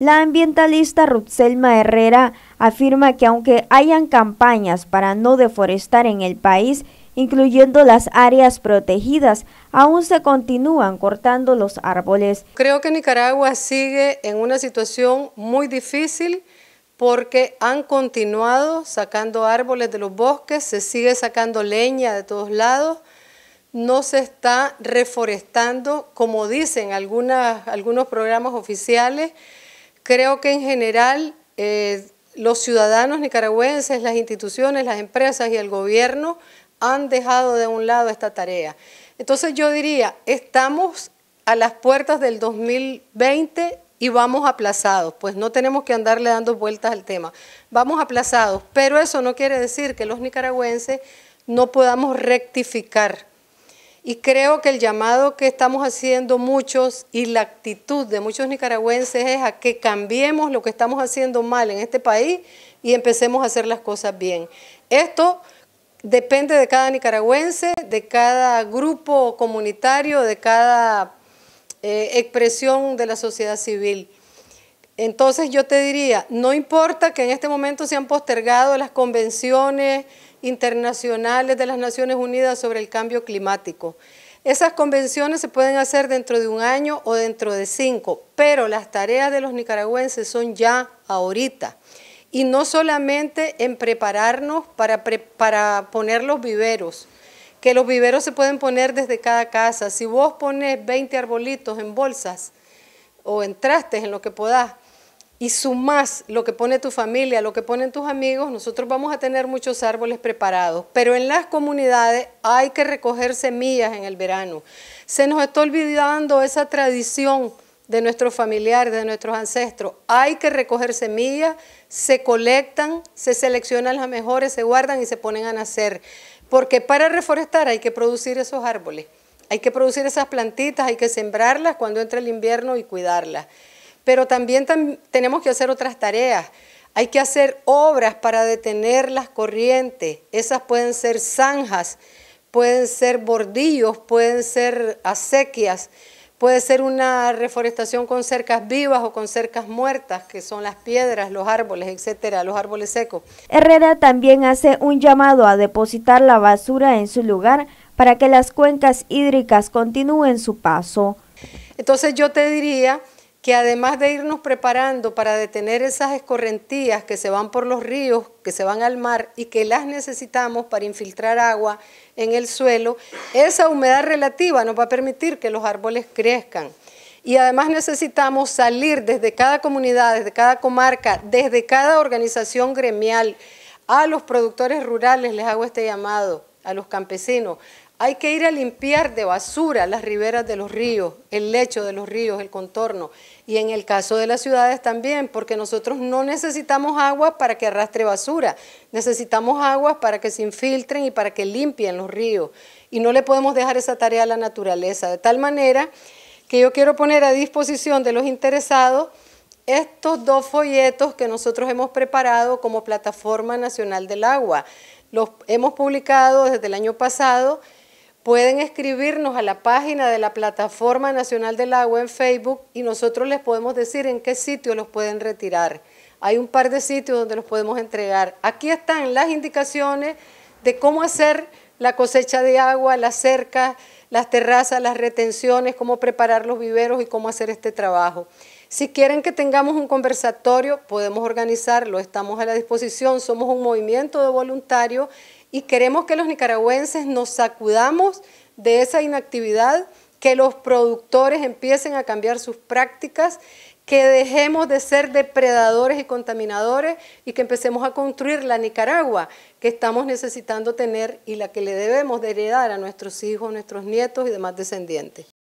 La ambientalista Rutzelma Herrera afirma que aunque hayan campañas para no deforestar en el país, incluyendo las áreas protegidas, aún se continúan cortando los árboles. Creo que Nicaragua sigue en una situación muy difícil porque han continuado sacando árboles de los bosques, se sigue sacando leña de todos lados, no se está reforestando, como dicen algunas, algunos programas oficiales, Creo que en general eh, los ciudadanos nicaragüenses, las instituciones, las empresas y el gobierno han dejado de un lado esta tarea. Entonces yo diría, estamos a las puertas del 2020 y vamos aplazados, pues no tenemos que andarle dando vueltas al tema. Vamos aplazados, pero eso no quiere decir que los nicaragüenses no podamos rectificar y creo que el llamado que estamos haciendo muchos y la actitud de muchos nicaragüenses es a que cambiemos lo que estamos haciendo mal en este país y empecemos a hacer las cosas bien. Esto depende de cada nicaragüense, de cada grupo comunitario, de cada eh, expresión de la sociedad civil. Entonces yo te diría, no importa que en este momento se han postergado las convenciones, internacionales de las Naciones Unidas sobre el cambio climático. Esas convenciones se pueden hacer dentro de un año o dentro de cinco, pero las tareas de los nicaragüenses son ya ahorita. Y no solamente en prepararnos para, poner los viveros, que los viveros se pueden poner desde cada casa. Si vos pones 20 arbolitos en bolsas o en trastes, en lo que podás, y sumás lo que pone tu familia, lo que ponen tus amigos, nosotros vamos a tener muchos árboles preparados. Pero en las comunidades hay que recoger semillas en el verano. Se nos está olvidando esa tradición de nuestros familiares, de nuestros ancestros. Hay que recoger semillas, se colectan, se seleccionan las mejores, se guardan y se ponen a nacer. Porque para reforestar hay que producir esos árboles, hay que producir esas plantitas, hay que sembrarlas cuando entra el invierno y cuidarlas. Pero también tenemos que hacer otras tareas. Hay que hacer obras para detener las corrientes. Esas pueden ser zanjas, pueden ser bordillos, pueden ser acequias, puede ser una reforestación con cercas vivas o con cercas muertas, que son las piedras, los árboles, etcétera, los árboles secos. Herrera también hace un llamado a depositar la basura en su lugar para que las cuencas hídricas continúen su paso. Entonces yo te diría que además de irnos preparando para detener esas escorrentías que se van por los ríos, que se van al mar y que las necesitamos para infiltrar agua en el suelo, esa humedad relativa nos va a permitir que los árboles crezcan. Y además necesitamos salir desde cada comunidad, desde cada comarca, desde cada organización gremial, a los productores rurales les hago este llamado, a los campesinos, hay que ir a limpiar de basura las riberas de los ríos, el lecho de los ríos, el contorno. Y en el caso de las ciudades también, porque nosotros no necesitamos aguas para que arrastre basura, necesitamos aguas para que se infiltren y para que limpien los ríos. Y no le podemos dejar esa tarea a la naturaleza. De tal manera que yo quiero poner a disposición de los interesados estos dos folletos que nosotros hemos preparado como Plataforma Nacional del Agua. Los hemos publicado desde el año pasado pueden escribirnos a la página de la Plataforma Nacional del Agua en Facebook y nosotros les podemos decir en qué sitio los pueden retirar. Hay un par de sitios donde los podemos entregar. Aquí están las indicaciones de cómo hacer la cosecha de agua, las cercas, las terrazas, las retenciones, cómo preparar los viveros y cómo hacer este trabajo. Si quieren que tengamos un conversatorio, podemos organizarlo, estamos a la disposición, somos un movimiento de voluntarios y queremos que los nicaragüenses nos sacudamos de esa inactividad, que los productores empiecen a cambiar sus prácticas, que dejemos de ser depredadores y contaminadores y que empecemos a construir la Nicaragua que estamos necesitando tener y la que le debemos de heredar a nuestros hijos, nuestros nietos y demás descendientes.